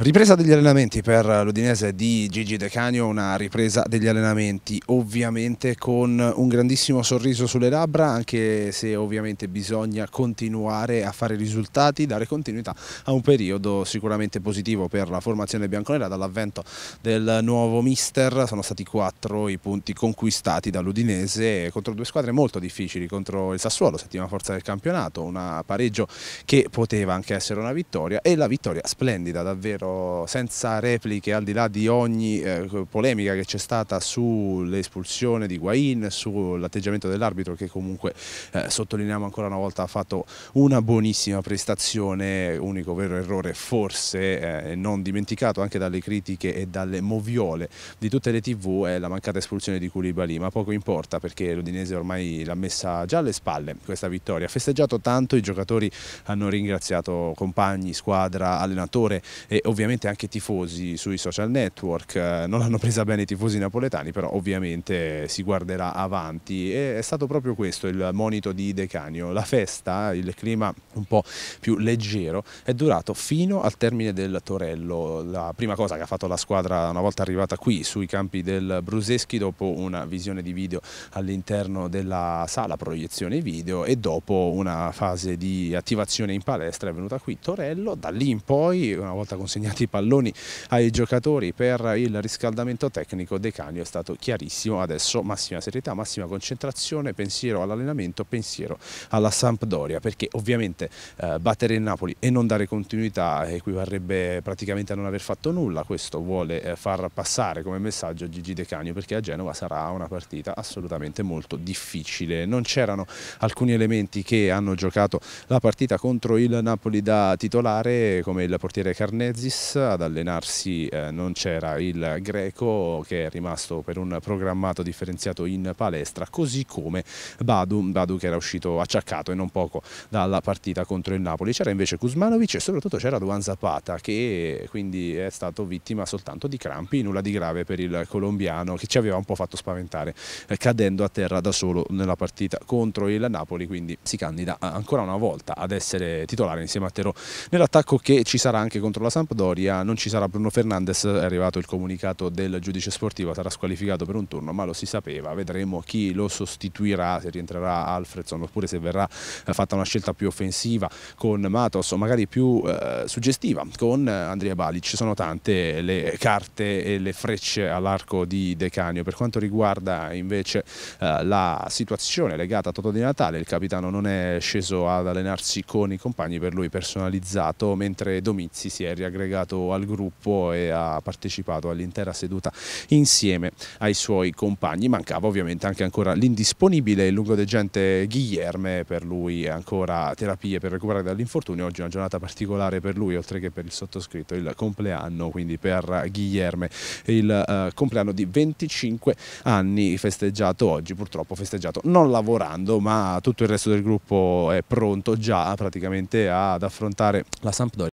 Ripresa degli allenamenti per l'Udinese di Gigi De Canio, una ripresa degli allenamenti ovviamente con un grandissimo sorriso sulle labbra, anche se ovviamente bisogna continuare a fare risultati, dare continuità a un periodo sicuramente positivo per la formazione bianconera dall'avvento del nuovo mister, sono stati quattro i punti conquistati dall'Udinese contro due squadre molto difficili, contro il Sassuolo, settima forza del campionato, un pareggio che poteva anche essere una vittoria e la vittoria splendida davvero dentro senza repliche al di là di ogni eh, polemica che c'è stata sull'espulsione di Guain, sull'atteggiamento dell'arbitro che comunque eh, sottolineiamo ancora una volta ha fatto una buonissima prestazione, unico vero errore forse eh, non dimenticato anche dalle critiche e dalle moviole di tutte le tv è la mancata espulsione di Koulibaly, ma poco importa perché l'Udinese ormai l'ha messa già alle spalle questa vittoria, ha festeggiato tanto, i giocatori hanno ringraziato compagni, squadra, allenatore e ovviamente ovviamente anche i tifosi sui social network, eh, non hanno presa bene i tifosi napoletani, però ovviamente si guarderà avanti e è stato proprio questo il monito di Decanio, la festa, il clima un po' più leggero è durato fino al termine del Torello, la prima cosa che ha fatto la squadra una volta arrivata qui sui campi del Bruseschi dopo una visione di video all'interno della sala proiezione video e dopo una fase di attivazione in palestra è venuta qui Torello, da lì in poi una volta consegnata assegnati i palloni ai giocatori per il riscaldamento tecnico De Canio è stato chiarissimo adesso massima serietà, massima concentrazione pensiero all'allenamento, pensiero alla Sampdoria perché ovviamente eh, battere il Napoli e non dare continuità equivarrebbe praticamente a non aver fatto nulla questo vuole eh, far passare come messaggio Gigi De Canio perché a Genova sarà una partita assolutamente molto difficile non c'erano alcuni elementi che hanno giocato la partita contro il Napoli da titolare come il portiere Carnezis Luis ad allenarsi eh, non c'era il greco che è rimasto per un programmato differenziato in palestra così come Badu, Badu che era uscito acciaccato e non poco dalla partita contro il Napoli, c'era invece Kuzmanovic e soprattutto c'era Duan Zapata che quindi è stato vittima soltanto di crampi, nulla di grave per il colombiano che ci aveva un po' fatto spaventare eh, cadendo a terra da solo nella partita contro il Napoli quindi si candida eh, ancora una volta ad essere titolare insieme a Terò nell'attacco che ci sarà anche contro la Samp Sampdoria, non ci sarà Bruno Fernandes, è arrivato il comunicato del giudice sportivo, sarà squalificato per un turno, ma lo si sapeva, vedremo chi lo sostituirà, se rientrerà Alfredson oppure se verrà eh, fatta una scelta più offensiva con Matos o magari più eh, suggestiva con eh, Andrea Balic, sono tante le carte e le frecce all'arco di Decanio. Per quanto riguarda invece eh, la situazione legata a Toto di Natale, il capitano non è sceso ad allenarsi con i compagni, per lui personalizzato, mentre Domizzi si è riaggregato legato al gruppo e ha partecipato all'intera seduta insieme ai suoi compagni. Mancava ovviamente anche ancora l'indisponibile e lungodegente Guilherme, per lui ancora terapie per recuperare dall'infortunio. Oggi è una giornata particolare per lui, oltre che per il sottoscritto, il compleanno, quindi per Guilherme il uh, compleanno di 25 anni festeggiato oggi, purtroppo festeggiato non lavorando, ma tutto il resto del gruppo è pronto già praticamente ad affrontare la Sampdoria.